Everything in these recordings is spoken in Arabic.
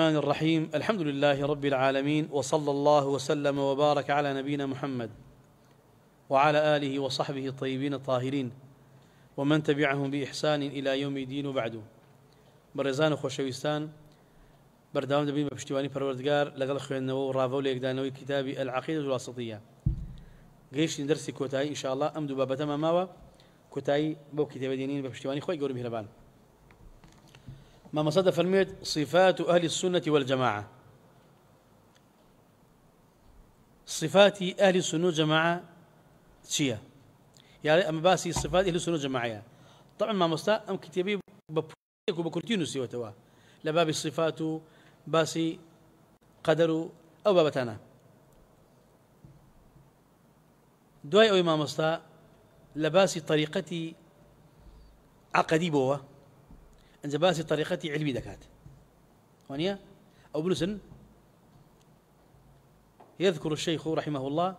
الرحمن الرحيم الحمد لله رب العالمين وصلى الله وسلم وبارك على نبينا محمد وعلى آله وصحبه الطيبين الطاهرين ومن تبعهم بإحسان إلى يوم الدين وبعد برزان خوشويستان بردام دبين بپشتیوانی پروردگار لغل خوين و ڕاوە و لێکدانەوەی کتابی ئەلعقید وڵاستەتە گەیشتین دەرسی کۆتایی ئینشاءڵە ئەم دوو بابەتەمە ماوە کۆتایی بەو کتێبە دێنین بە پشتیوانی خۆی گەورم هێرەبان ما مصادر فرمية صفات أهل السنة والجماعة صفات أهل السنة والجماعة شيا يعني أما باسي صفات أهل السنة والجماعة طبعا ما مستا أم كتابي ببوليك وبكورتينو سيوا توا لباب الصفات باسي قدر أو بابتانا دوای أو مامۆستا لە لباسي طريقتي عقدي بوه انجا باسی طریقەتی علمي دكات وانە أو بنووسن يذكر الشيخ رحمه الله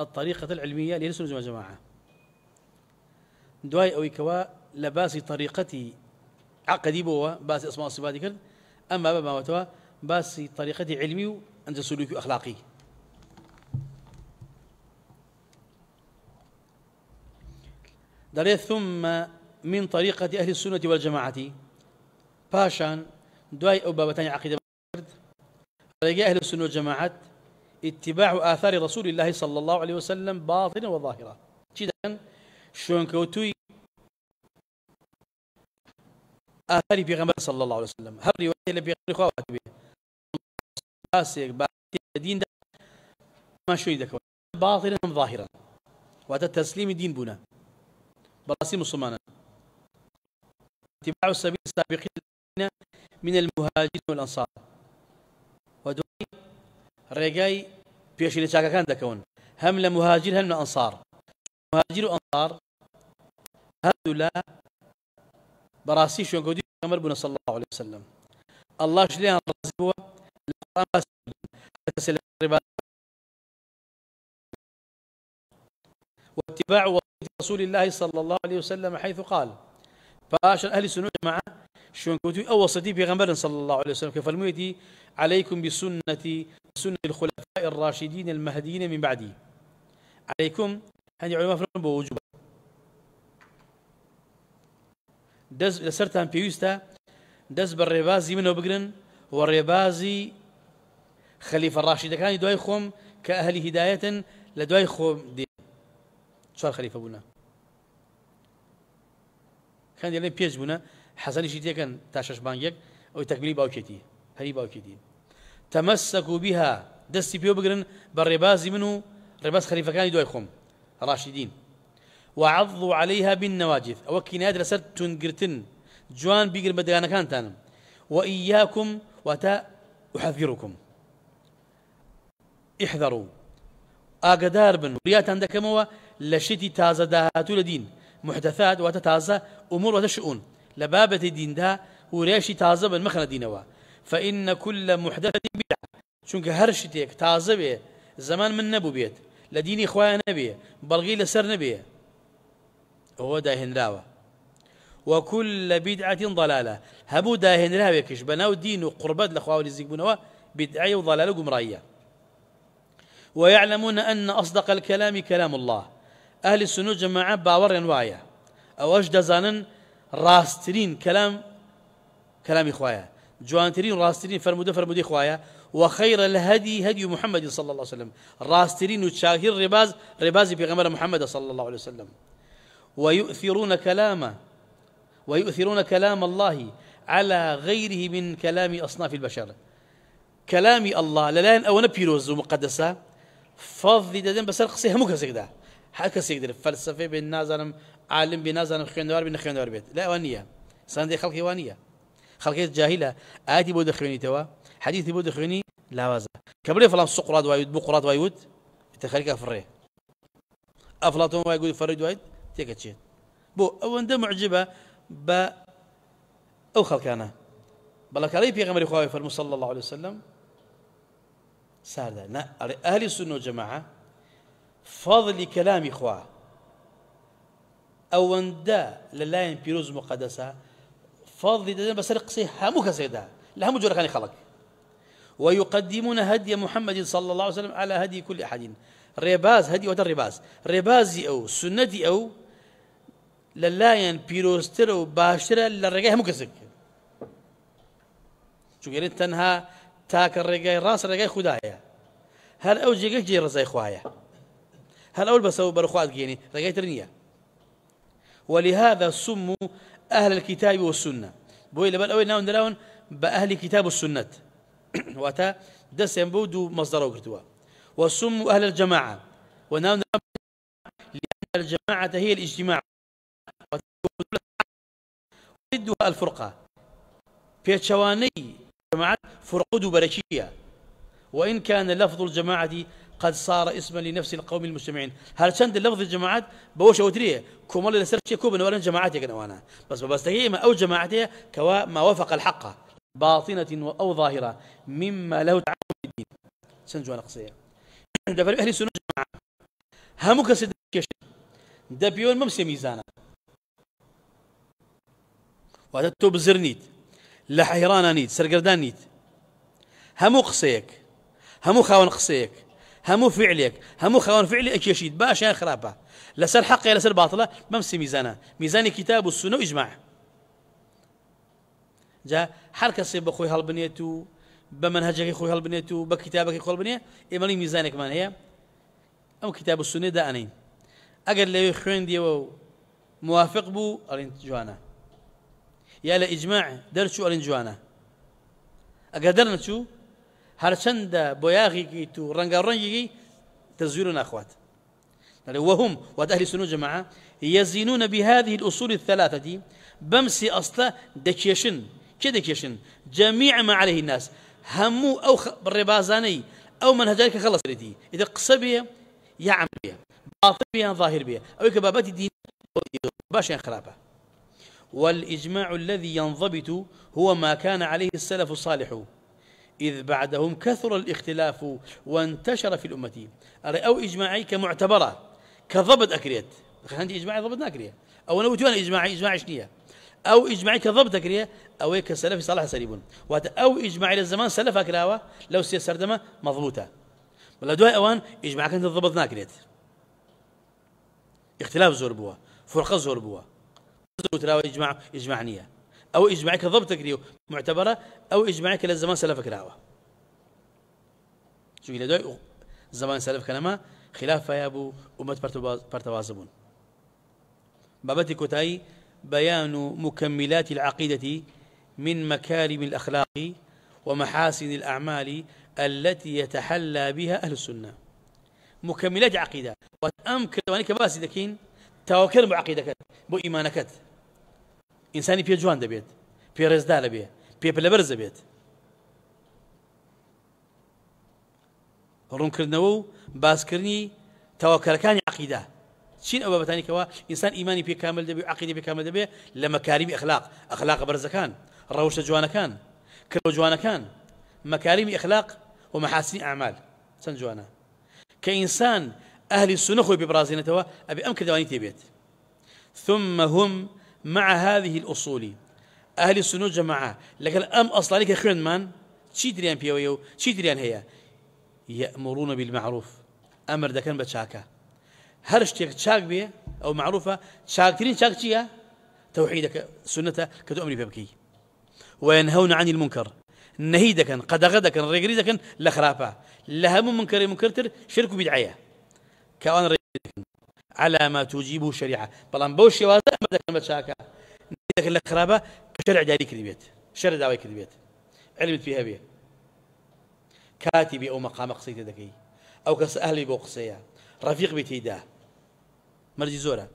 الطريقة العلمية لنسل جماعة دواي أو كوا لباس طريقتي عقدي بوا باس أسماء الصفات كرد أما بما وتوا باس طريقتي علمي أنت سلوكي أخلاقي دريت ثم من طريقة أهل السنة والجماعة باشان دواي ئەو عقيدة عقیدە کرد ڕێگەی ئەهل اتباع آثار رسول الله صلى الله عليه وسلم وظاهرة وظاهرا شون كوتوي آثار في پێغەمبەر صلى الله عليه وسلم هل رواية لە پێغەمبەری خوا واتبێ باسێک باسی دیندا ماشوی دەکەوێت باطنا باطنة ظاهرا واتە تەسلیمی بنا بوونە بەڕاستی اتباع السبيل السابقين من المهاجرين والأنصار ودوي رجاي بيش لشاكا كان دكون هم لمهاجر هم لأنصار مهاجر وأنصار هذولا براسي شو نقول عمر بن صلى الله عليه وسلم الله شليها رزق هو القرآن سلم رسول الله صلى الله عليه وسلم حيث قال فأشر أهل السنة جماعة شون كوتي أول صدي بيغمبر صلى الله عليه وسلم كفرميتي عليكم بسنة سنة الخلفاء الراشدين المهديين من بعدي عليكم هني علماء فلان بوجوب دز لسرتان بيوستا دز بالريبازي منه بقرن والريبازي خليفة الراشد كان دواي كأهل هداية لدواي خوم دي شو الخليفة بنا كان يلين بيج بنا حەسەنیشی تێکەن تا شەشبان یەک او تەکبیلی باوکێتی هەری باوکێتی تەمەسەک و بیها دەستی پێ بگرن بە ڕێبازی من و ڕێباز خەریفەکانی دوای خۆم وعضوا عليها بالنواجذ او نادر لسر تنقرتن جوان بيقر بدانا كانتان واياكم وتا احذركم احذروا اقدار بن ريات عندك موا لشتي تازه داهاتو لدين محدثات وتتازه امور وتشؤون ده دیندا هورێشی تازە بن مەخەنە دینەوە فإن كل محدثة بدعة چونکە هەر شتێک تازە بێ من نبو بيت لديني دینی نبي بلغي لسر نبي هو ئەوە داهێنراوە وكل بدعة ضلالة هبو هەبوو داهێنراوێکش بەناو بناو و قربەت لە خواوە نزیک بوونەوە بدعی ويعلمون أن أصدق الكلام كلام الله أهل السنة جماعة باور ينوايا أو أش دزانن راسترين كلام كلام إخوايا جوانترين راسترين فرموده فرموده إخوايا وخير الهدي هدي محمد صلى الله عليه وسلم راسترين وشاهر رباز رباز بيغمر محمد صلى الله عليه وسلم ويؤثرون كلامه ويؤثرون كلام الله على غيره من كلام أصناف البشر كلام الله للاين أو نبيروز ومقدسة فضي دادن بس قصي همو كسيك هكذا حكا سيك فلسفة بين نازلم عالم بنازانم خوێندەوار بن خوێندەوار بيت لا ئەوان نییە خلق خەڵکی وان نییە خەڵکێت جاهیلە توا بۆ دەخوێنیتەوە لا بۆ كبري لاوازە کە بڵێ ويود سقڕات وایوت تخليك وایوت افلاطون فڕێ فريد وای گوی بو او تێکە معجبه بۆ او خلق انا ئەو خەڵکانە بەڵکاری پێغمەری خواهی فرم صلى الله عليه وسلم سارد لا أهل السنة والجماعة فضل كلام إخوة أو أن دا پیرۆز بيروز مقدسة فەڵی دەدەن بەسەر قسەی هەموو کەسێدا لە خلق ويقدمون هدي محمد صلى الله عليه وسلم على هدي كل أحد ريباز هدي وتر رباز ريبازي أو سنتي أو للاين بيروستر باشرة للرجاء هاموكا كسك شو قريت تنها تاك الرجاء راس الرجاء خدايا هل أو جيك جي رزاي خوايا هل أول بسو برخوات جيني رجاء ترنيه ولهذا سموا أهل الكتاب والسنة بوي لبل أوي ناون دلاون بأهل كتاب السنة واتا دس ينبود مصدره وكرتوا وسموا أهل الجماعة وناون لأن الجماعة هي الاجتماع ضدها الفرقة في شواني جماعة فرقود بركية وإن كان لفظ الجماعة قد صار اسما لنفس القوم المجتمعين هل شند اللفظ جماعات بوش اوتريه كومل لسرشي كوبن ولا جماعات يقنوانا بس ببستقي ما او جماعاتي كوا ما وفق الحق باطنة او ظاهرة مما له تعالى الدين سنجوا نقصية دفر اهل سنة جماعة همك سدكش بيون ممسي ميزانا واتتو بزرنيت لحيرانا نيت سرقردان نيت همو قصيك همو خاون قصيك همو فعلك همو خوان فعلي شيد باشا خرابه لسر حقي لسر باطله بمسي ميزانا ميزان كتاب والسنه واجماع جا حركة کەسێ بەخۆی هالبنيتو بمنهجك خوي هالبنيتو بكتابك هەڵبنێت و بە کتابەکەی خۆڵبنێ ئێمەڵی میزانێکمان هەیە ئەو کتاب سونێ دانین ئەگەر لەوێ خوێندیەوە موافق بو ارين جوانا يا لا اجماع درتو ارين جوانا اقدرنا شو هەرچەندە بۆیاغێکی تو ڕەنگە ڕەنگیگی تزویر و ناخوات وهم وأهل السنة جماعة يزينون بهذه الأصول الثلاثة دي بمسي أصلا دكيشن دكيشن جميع ما عليه الناس همو أو ربازاني أو من هجارك خلص ردي إذا قصبية يعم بيها باطل بيه ظاهر بيه أو كبابات الدين باش خرابة والإجماع الذي ينضبط هو ما كان عليه السلف الصالح إذ بعدهم كثر الاختلاف وانتشر في الأمة أري أو إجماعي كمعتبرة كضبط أكريت عندي إجماعي ضبط أكريت أو أنا وجوان إجماعي إجماعي شنية أو إجماعي كضبط أكرية أو هيك سلفي صلاح سريبون أو إجماعي للزمان سلف أكراوة لو سيسر دمه مضبوطة دواء أوان إجماعي كانت دەضبط ناكرية اختلاف زۆر فرقة فرقە زۆر بووە وتراوە ئیجمع ئیجمع أو إجماعك ضبطك ديو معتبرة أو إجماعك للزمان سلفك راوة شو إلى دوي زمان سلف لما خلاف يا أبو أمة برتوازبون بابتي كتاي بيان مكملات العقيدة من مكارم الأخلاق ومحاسن الأعمال التي يتحلى بها أهل السنة مكملات عقيدة وأم كتوانيك باسي توكل توكر بعقيدك بإيمانكت ئینسانی پێ جوان دەبێت پێ ڕێزدا لەبێ پێ لەبەر دەبێت ڕوونکردنەوە و باسکردنی تەواکەرەکانی عقیدا چین ئەوە بەتانیکەوە انسان ئیمانی پێ کامل دەبێت عقیدی پێ کامل دەبێت لە اخلاق اخلاق ئەخلاق بەرزەکان كان جوانەکان کرۆ كان مەکاریمی ئەخلاق و مەحاسنی ئامال چەند جوانە کە ئینسان ئەهلی سونە خۆی ببرازێنێتەوە ئەبێ کردوانی تێبێت ثم هم مع هذه الأصول أهل السنة جماعة لكن أم أصلا لك خيرن من چی دریان پیویو چی دریان بالمعروف أمر دكان بە چاکە هەر شتێک چاک بێ ئەو معروفە چاکترین چاک چییە توحيدك سنەتە کە ببكي وينهون عن المنكر نهيدك قد غدك دكن ريغري دكن لخرافه لهم منكر منكرتر شرك بدعيه كان على ما توجبه الشريعة بلان بو شوازة ما ذاك المتشاكة ذاك الخرابة كشرع داري كريبيت شرع داوي كريبيت علمت فيها بيه كاتبي أو مقام قصيت ذكي أو كس أهلي بو قصية رفيق بتيدا مرجي زورة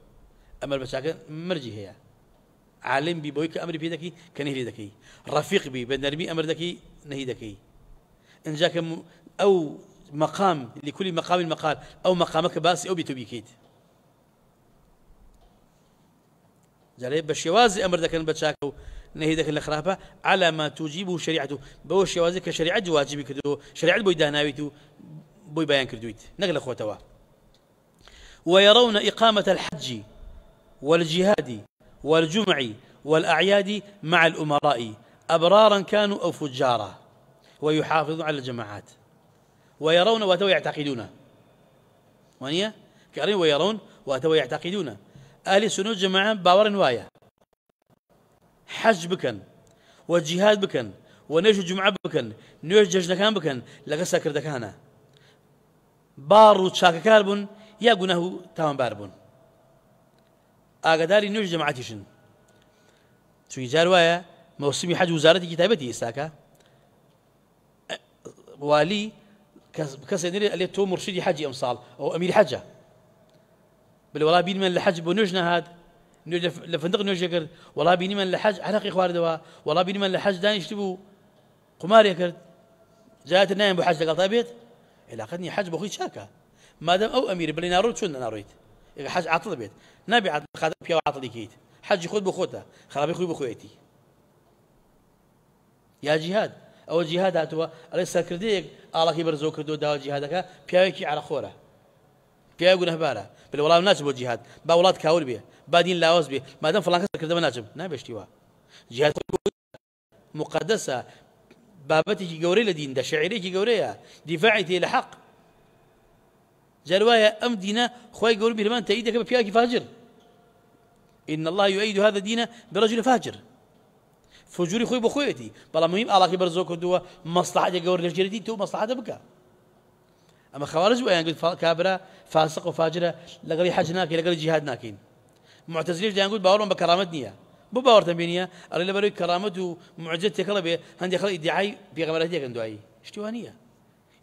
أما المتشاكة مرجي هي عالم بي بويك أمر بي ذكي كنهي ذكي رفيق بي بنرمي أمر ذكي نهي ذكي إن جاك أو مقام لكل مقام مقال أو مقامك باسي أو بتبيكيت جاري بشوازي امر ذاك البتشاكو نهي ذاك الخرافه على ما توجبه شريعته بو كشريعه واجب كده شريعه بو داناويتو بوي بيان كردويت نقل اخوتوا ويرون اقامه الحج والجهاد والجمع والاعياد مع الامراء ابرارا كانوا او فجارا ويحافظون على الجماعات ويرون واتوا يعتقدون وانيا كريم ويرون واتوا يعتقدون ئەلی سنو جماعة باوەڕن وایە حج بكن وجهاد بكن ونيش و بكن نيش جمع بکەن بكن لغا ساكر دكانا بارو تشاكا كاربون يا قناه تاوان باربون آقا داري نيش ئاگداری نوێژ جەماعتیشن چونکی جار وایە مەوسمی حەج وزارەتی کتابەتی ئێستاکە اه، والی کەس نێرێ ئەلێ تۆ مرشدی حەجی ئەمساڵ ئەو ئەمیر حەجە بل ولا بين من لحج بنجنا هاد نوج لفندق نجكر ولا بين من لحج عرقي خوار دوا ولا بين من لحج دانش تبو قمار يكر جات النايم بحج قال طابيت طيب علاقتني حج بخوي شاكا ما دام او امير بل نارو شو اذا حج عطل بيت نبي عطل خذ بيا عطل كيت حج خود بخوته خرابي خوي بخويتي يا جهاد او جهاد هاتوا ليس كرديك الله كبر زوكر دو دا جهادك بياكي على خوره گای گونه بارە بل والله ناچم الجهاد جیهات با وڵات کاول بێ با دین لاوەز بێ مادەم فلان کەس کردەوە ناچم نعم نابێشتیوە جیهات مقدسة بابتي كي لە دیندا شعرێکی گەورەیە كي تێ لە حەق جەروایە جلوايا أم دينا خوي بیرمان بيرمان تأيده بە فيها فاجر إن الله يؤيد هذا الدين برجل فاجر فجوري خوي بخويتي بلا مهم علاقي برزو كردوا مصلحة جوري لجردي تو مصلحة بكا اما خوارج ويان قلت كابره فاسق وفاجره لغري حج ناكي لغري جهاد ناكين معتزلي ديان قلت باورهم بكرامه نيه بو باور تنبينيه اري لبري كرامته معجزته كلا به هندي خلي ادعاي بيغمرتي اي اشتوانيه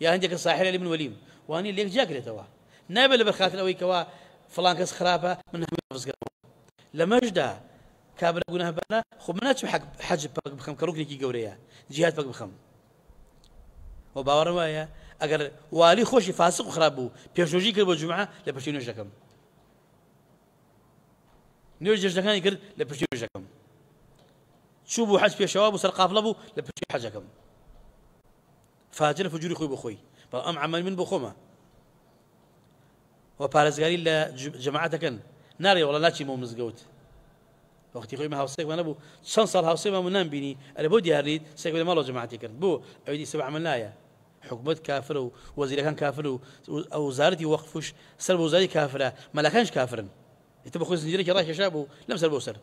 يا هندي كساحر اللي من وليم واني ليك جاك لتوا نابل بالخاتل اوي كوا فلان كس خرابه من حفظ لمجدا كابره گناه بنا خو منات حق حج بخم كروكني كي جهاد بخم وباور وايه اگر والی خوش فاسق و خراپ بوو پێشۆژی کرد بە جمعە لە پشتی نوێژەکەم نوێژ جژەکانی کرد لە پشتی نوێژەکەم چوو بوو حەج پێشەوە بوو سەر قافڵە بوو لە پشتی حەجەکەم فاجر فجوری خۆی بخۆی بە ام عمل من بۆ خۆمە و پارێزگاری لە کن ناری وڵە ناتی مو مزگوت وقتی خۆی هاوسێکمە نەبوو چەند ساڵ هاوسێمە من نامبینی بینی بۆ دیاریت سێک لە ماڵەوە جەماعتی کرد بو ئەوی سبع عمل نایە حكومة كافر ووزير كان كافر ووزارة وقفوش سر وزارة كافرة ملاكانش كافرا يتبقى خوي زنجيرك يا شابو لم سر بوسر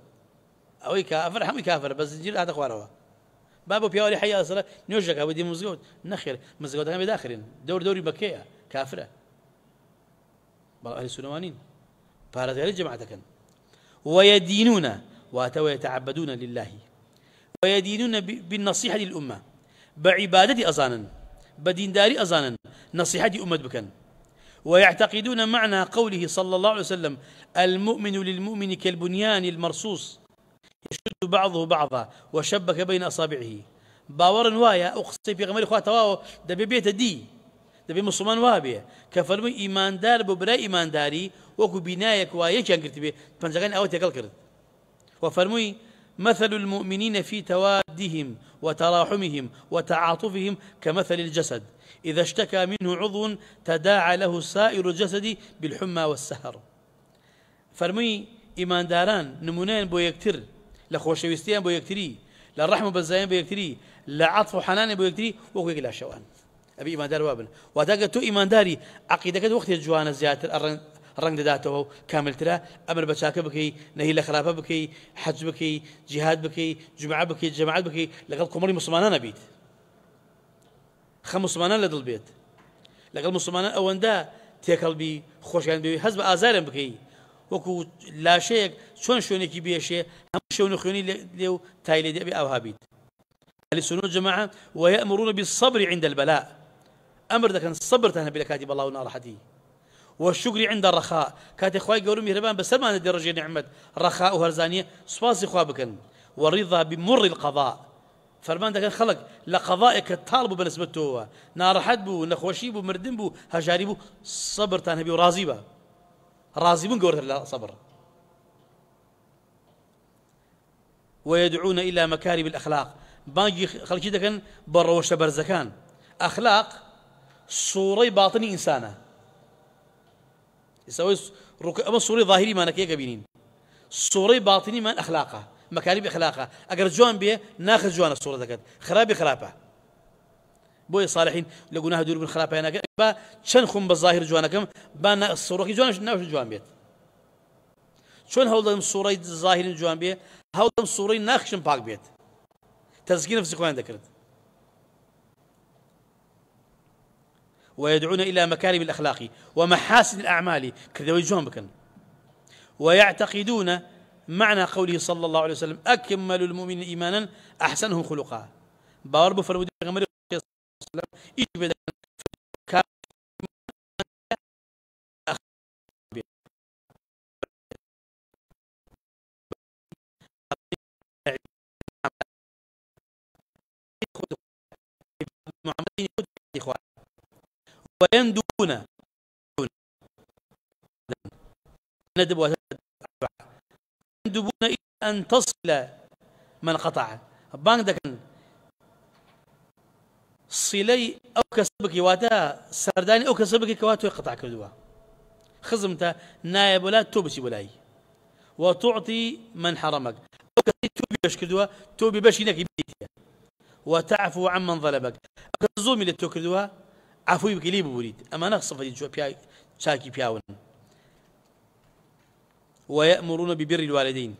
أو كافر حمي كافر بس زنجير هذا خواروا بابو بيوري حيا أصلا ابو دي مزقوت نخير مزقوت كان بداخلين دور دوري بكية كافرة بل أهل السنوانين الجماعة جماعتك ويدينون واتوا يتعبدون لله ويدينون بالنصيحة للأمة بعبادة أصانا بدين داري أزانا نصيحتي أمت بكن ويعتقدون معنى قوله صلى الله عليه وسلم المؤمن للمؤمن كالبنيان المرصوص يشد بعضه بعضا وشبك بين أصابعه باور وايا أقصي في غمر إخوات واو دبي بيت دي دبي مسلمان وابي كفرمي إيمان دار ببرا إيمان داري وكو بنايك وايك كان قلت بي فنزغان أوتي تقل وفرمي مثل المؤمنين في توادهم وتراحمهم وتعاطفهم كمثل الجسد إذا اشتكى منه عضو تداعى له سائر الجسد بالحمى والسهر فرمي إيمان داران نمونين بو يكتر خۆشەویستیان بو يكتري للرحمة ڕحم بو يكتري لعطف حنان بو يكتري و حانانی أبي إيمان دار یەک لاشەوان تو إيمان داري عقيدة تۆ وقت عقیدەکەت وەختی جوانە ڕنگ دەداتەوە و کاملترە ئەمر بە چاکە بکەی نەهی لە خراپە بکی حەج بکەی جهاد بکی جمع بکی جەماعات بکەی لەگەڵ کۆمەڵی مسلمانان نەبیت خە مسلمانان لە دڵ اون لەگەڵ تیکل بی خوشگان بی حزب آزارم بکی و کو لاشه چون شونی کی بیشه هم شونی خونی لیو تایلی دی دەبێ ئاها بیت لسنو جماعة ويأمرون بالصبر عند البلاء أمر ذاك الصبر تهنا بلكاتي و ونار حدي والشكر عند الرخاء كاتي خواي قولوا مهربان ما درجه نعمت رخاء وهرزانية سواسي خوا بكن والرضا بمر القضاء فرمان كان خلق لقضائك الطالب بنسبته هو حد بو نخوشي بو مردن بو هجاري بو صبر تان هبي راضي با راضي بو قورت لا صبر ويدعون إلى مكارم الأخلاق خلق خلقي كان بروش برزكان أخلاق صوري باطني إنسانه ئێستاەوەی ڕووکە ئەمە سوڕی ظاهری مانەکەیەکە بینین سوڕی باڵتنی من ئەخلاقا مەکاری بەخلاقا ئەگەر جوان بێ ناخ جوانە سوڕ دەکەات خراپی خراپە بۆیە ساڵحین لە گوناه دوور بن خراپیانەکە با چەند خم بە ظاهر جوانەکەم با سوڕۆکی جوانش ناوش جوان بێت چۆن هەوڵدەم سوڕی ظاهرین جوان بێ هەوڵدەم سوڕی ناخشم پاک بێت تەزگی نفسی خۆیان دەکرد ويدعون إلى مكارم الأخلاق ومحاسن الأعمال كذا ويجون بكن ويعتقدون معنى قوله صلى الله عليه وسلم أكمل المؤمنين إيمانا أحسنهم خلقا باور بفرمود غمر صلى الله عليه وسلم محمد ويندون ندب يندبون إلى أن تصل من قطع بانك دكن صلي أو كسبك واتا سرداني أو كسبك كواتو يقطع كدوا خزمتا نائب ولا توبسي ولاي وتعطي من حرمك أو كسبك توبي باش كدوا توبي باش ينك وتعفو عمن ظلمك أو كسزومي لتو كردوا عفوی بکلی ببورید اما نه صفتی جو پیا چاکی پیاون و یأمرون ببر الوالدین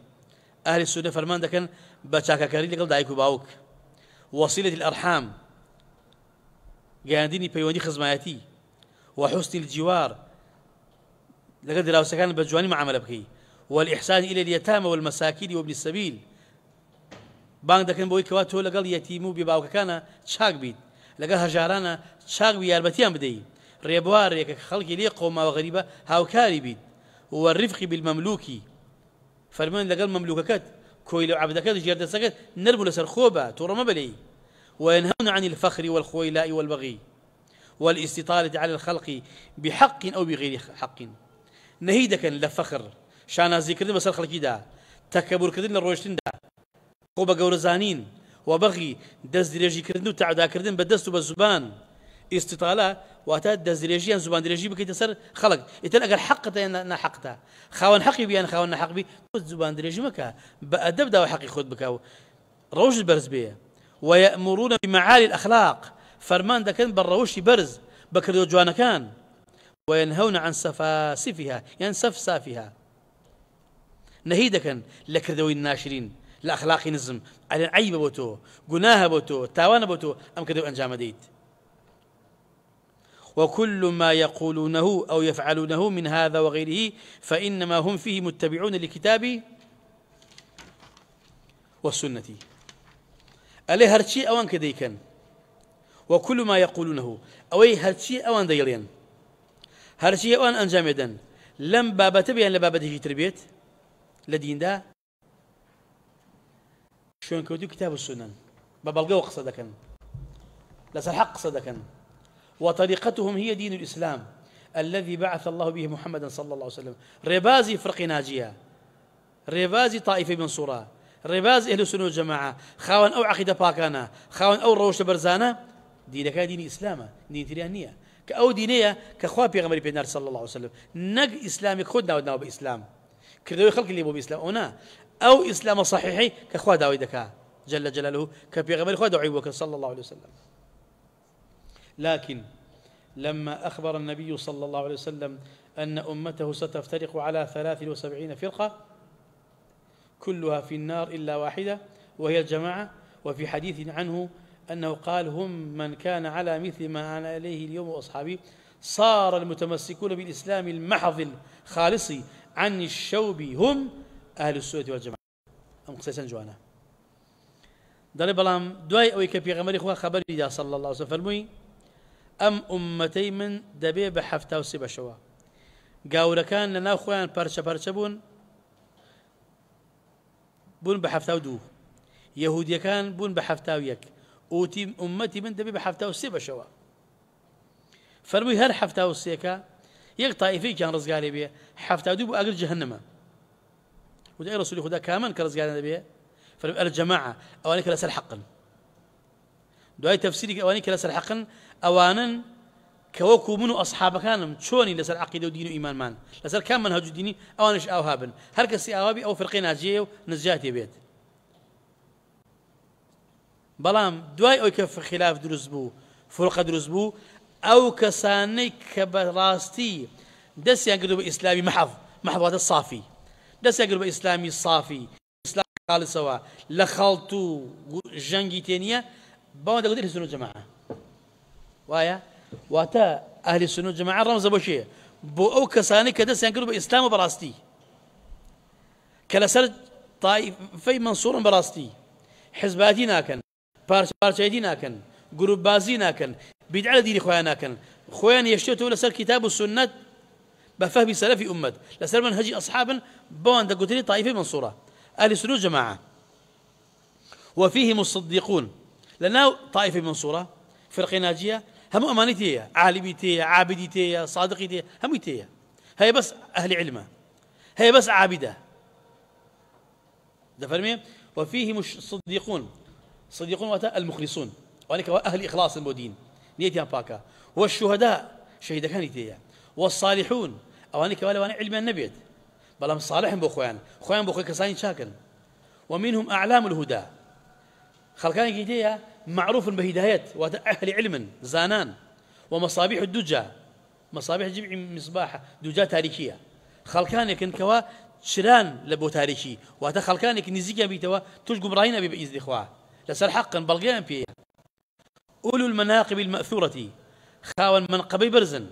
اهل السنه فرمان دکن بچاککاری لەگەڵ دایک و باوک وصلة الأرحام گەاندنی پەیوەندی خزمایەتی وحسن الجوار لەگەڵ دراوسەکان بە جوانی معاملە بکەی والإحسان إلى اليتامى والمساكين وابن السبيل بان دەکەن بۆی کەوا تۆ لەگەڵ یەتیم و بێباوکەکانە چاک بیت لگه لەگەڵ هەژارانە چاوی یاربەتیان بدەیت ڕێبوارێکە خەڵکی لێ قۆماوە غەریبە هاوکاری بیت وەریفقی بالمەملوکی فەرمن لەگەڵ مەملوکەکەت کۆی لە عبدەکەت ژێردەسەکەت خوبه تو خۆبە تۆڕەمە و وينهون عن الفخر والخويلاء والبغي والاستطالة على الخلق بحق أو بغير حق نهيدك لفخر شانا ذكرن بس الخلق دا تكبر كدن الروشتين دا قوبة قورزانين وبغي دەست درێژیکردن و تعداکردن بە دەست و بە زبان ئیسیتاالە واتە درجي درێژیان زبان درێژی بکەیتە خلق خەڵک ئتن ئەگەر حقتە حقي خاوەن أنا بیان خاوەن نەحقبی خۆت زبان درجي مكا بأدب ئەدەبدا حقي حەقی خۆت بکە البرز بي ويأمرون بمعالي الأخلاق فرمان دا كان بالروش برز ڕەوشی جوانا كان وينهون عن سفاسفها يعني سفسافها نهي كان لكردوي الناشرين لە نزم على عيب بوتو تۆ بوتو بۆ بوتو ام بۆ تۆ ئەم وكل ما يقولونه أو يفعلونه من هذا وغيره فإنما هم فيه متبعون لكتاب والسنة ألي هرشي أوان كديكن وكل ما يقولونه او اي هرشي أوان ديلين هرشي أوان أنجامدن لم بابت بيان لبابته تربيت لدين دا شوێنکەوتی كودي كتاب السنن ببلغه قسە دەکەن لەسەر حق وطريقتهم هي دين الإسلام الذي بعث الله به محمدا صلى الله عليه وسلم ربازي فرق ناجية ربازي طائفة من صورة رباز أهل السنة والجماعة خاون أو عقيدة باكانا خاون أو روش برزانة دينك دين إسلامة دين تريانية كأو دينية كخوا بيغمري بينار صلى الله عليه وسلم نق إسلامك خدنا ودنا بإسلام كردوي خلق اللي بو بإسلام أونا او اسلام صحیحی کە خوا داوای جل جلاله و غمر پێغەمەری خوا صلى الله عليه وسلم لكن لما أخبر النبي صلى الله عليه وسلم أن أمته ستفترق على 73 فرقة كلها في النار إلا واحدة وهي الجماعة وفي حديث عنه أنه قال هم من كان على مثل ما أنا عليه اليوم وأصحابي صار المتمسكون بالإسلام المحض الخالص عن الشوب هم اهل السنه والجماعه ام قسە جوانا جوانە بلام دواي دوای ئەوەی غمر اخوان خبر يا صلى الله عليه وسلم ام امتي من دبي بە هەفتا شوا سی بەشەوە لنا اخوان ناو خۆیان بون بون بوون ودو يهودي كان بون دوو ويك اوتي امتي من دبي بە هەفتا شوا فرمي بەشەوە فەرمووی وسيكا يقطع و سێکە رزقالي بيه ڕزگاری ودو هەفتا دوو أي رسول خدا كامن كرزقان النبي فلم الجماعة أوانك سر حقا دعاء تفسيري أوانك سر حقا أوانا كوكو منو أصحاب كانم شوني لسر عقيدة ودين وإيمان مان لسر كان منهج ديني أوانش أو هابن هل كسي أوابي أو فرقين أجيه نزجاتي بيت بلام دعاء ئەوی کە خلاف درزبو بوو درزبو أو بوو ئەو دس يعني بەڕاستی دەستیان محض بە ئیسلامی محەف دەسەگر بە ئیسلامی صافی ئسلام خالسەوە لە خاڵت و ژەنگی تێنیە باوە دەگوت سن و جەماع وایە واتە ئەهلی سن و جەماع ڕەمزە بەشێ بۆ ئەو کەسانی کە دەستیان کرد بە ئیسلام و بەڕاستی کە لەسەر تایفەی منسوورم بەڕاستی حزباتی ناکەن پارچ پارچایدی ناکەن گروپ بازی ناکەن بیدعە دیری خۆیان ناکەن خۆیان یەشتێتەوە لەسەر کتاب و سنت بفهم سلف أمة من هجي أصحابا بوان دقوتني طائفة منصورة أهل سنو جماعة وفيهم الصديقون لنا طائفة منصورة فرق ناجية هم أمانتية عالميتية عابديتية صادقيتية هميتية هي بس أهل علمة هي بس عابدة ده فرمي وفيهم الصديقون صديقون وتا المخلصون وانك أهل إخلاص المدين نيتي باكا والشهداء شهيدة كانت والصالحون اواني كوالا وانا علم بەڵام صالحن بۆ خۆیان خۆیان بۆ خۆی کەسانی چاکن ومنهم أعلام الهدى خلقان جدية معروف بهدايات وأهل علم زانان ومصابيح الدجا مصابيح جمع مصباح دجا تاريخية خلقان يكن كوا شران لبو تاريخي واتا خلقان يكن نزيكا بيتوا ابراهيم ابي بإذن إخوة لسر حقا بلغيان فيها أولو المناقب المأثورة خاوا من قبي برزن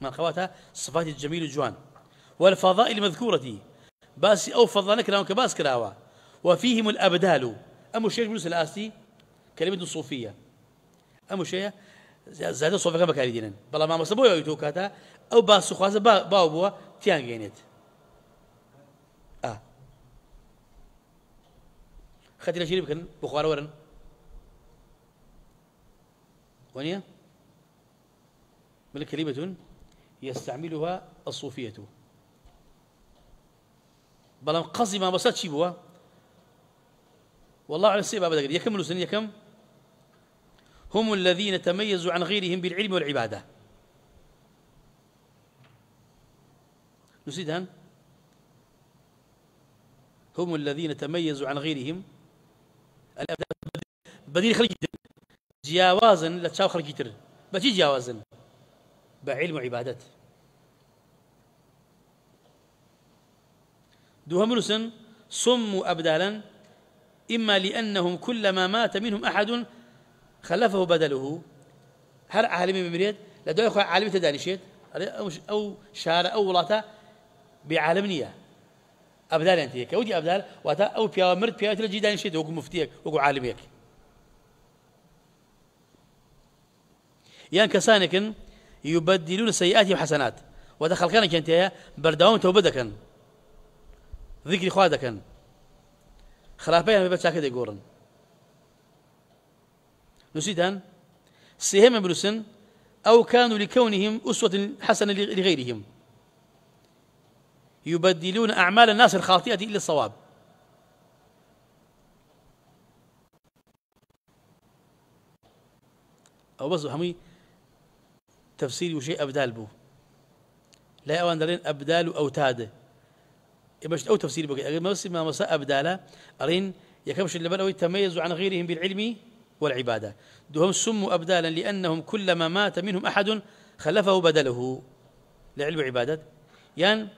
من خواتها صفات الجميل جوان والفضائل المذكورة باس أو فضل كراو كباس كراوا وفيهم الأبدال أم الشيخ بن سلاسي كلمة صوفية أم الشيخ زاد كما كان دينا بلا ما مصبوا يوتو كاتا أو باس خاصة باو بوا تيان جينيت آه خدينا شيري بكن بخوار ورن ونيا بل كلمة يستعملها الصوفية بل قصدي ما بسات شي بوا والله على السيب أبدا يكملوا سنين كم هم الذين تميزوا عن غيرهم بالعلم والعبادة نسيت هن هم الذين تميزوا عن غيرهم بديل خلقي جياوازا لا تشاو خلقي تر بتي بعلم وعبادته دوهمنسن صموا أبدالا إما لأنهم كلما مات منهم أحد خلفه بدله هر عالم مريد لدو يخوى عالم تدانيشيت أو شارع أو ولاتا بعالم نية أبدال أنت هيك أودي أبدال واتا أو بيا مرد بيا تلجي دانيشيت وقو مفتيك وكو عالم يعني يبدلون سيئاتهم حسنات ودخل كان يا بردوام كان ذكر خوادكن خلافين بتاكد يقولن نسيتان سيهم بلسن أو كانوا لكونهم أسوة حسنة لغيرهم يبدلون أعمال الناس الخاطئة إلى الصواب أو بس حمي تفسير وشيء أبدال بو لا أوان درين أبدال أوتاد إيش أو تفسير بقى أقول بس ما مساء أبدالا أرين يكمش اللي أو تميز عن غيرهم بالعلم والعبادة دهم سموا أبدالا لأنهم كلما مات منهم أحد خلفه بدله لعلم عبادة يان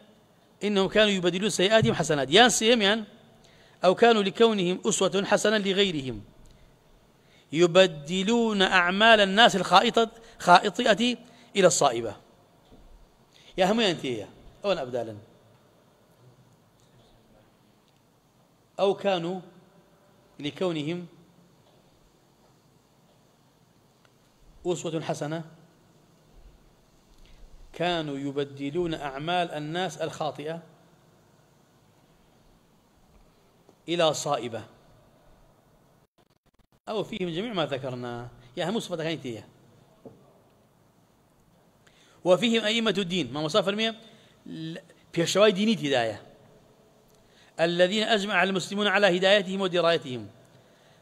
إنهم كانوا يبدلون سيئاتهم حسنات يان سيهم يان أو كانوا لكونهم أسوة حسنة لغيرهم يبدلون أعمال الناس الخائطة خائطئة إلى الصائبة يا هم ينتهي أو أبدالا أو كانوا لكونهم أسوة حسنة كانوا يبدلون أعمال الناس الخاطئة إلى صائبة أو فيهم جميع ما ذكرنا يا هم صفة كانت وفيهم أئمة الدين ما مصاف المية الشوائد ديني هداية الذين أجمع المسلمون على هدايتهم ودرايتهم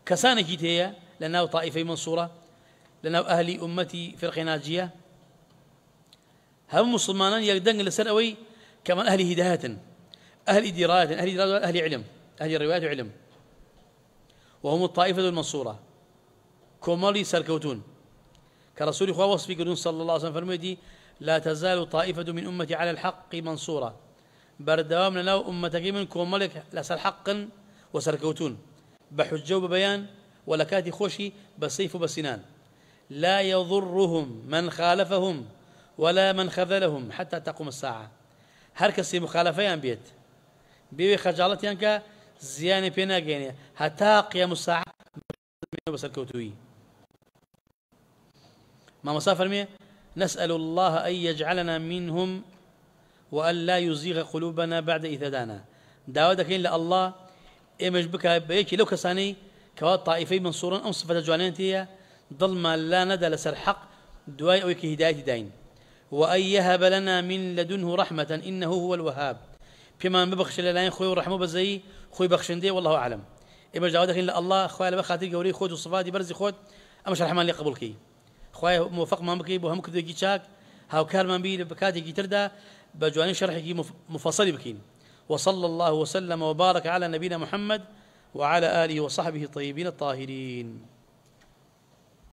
كسانك كتية لأنه طائفي منصورة لأنه أهل أمتي فرق ناجية هم مسلمان يقدن لسر أوي كمان أهل هداية أهل دراية أهل دراية أهل علم أهل رواية وعلم وهم الطائفة المنصورة كومالي سركوتون كرسول إخوة وصفي قدون صلى الله عليه وسلم فرميتي لا تزال طائفة من أمتي على الحق منصورة بردوامنا لو أمتك من ملك لسر حق وسركوتون بحجة بيان ولكاتي خوشي بسيف وبسنان لا يضرهم من خالفهم ولا من خذلهم حتى تقوم الساعة هر بيت مخالفەیان بێت بێوێ زيانة بينا جيني پێ ناگەێنێ هەتا قیە مساع ما مسافر مية نسأل الله أن يجعلنا منهم وأن لا يزيغ قلوبنا بعد إذا دانا داودك إلا الله إمج إيه بك بيكي لو كساني كوا طائفي منصورا أم صفة تيا ظلما لا ندى لسر حق دواي أو هداية داين وأن يهب لنا من لدنه رحمة إنه هو الوهاب فيما ببخش للاين خوي ورحمه بزي خوي بخشندي والله أعلم إمج داودك إلا الله خوي بخاتي قوري خوت وصفاتي برزي خوت أمش الرحمن لي قبلكي خواه موفق ما بکەی بۆ هەم کردێکی چاک هاوکارمان بیر بە کاتێکی تردا بە جوانی شەرحێکی مفصلی بکەین وصلى الله وسلم وبارك على نبينا محمد وعلى آله وصحبه الطيبين الطاهرين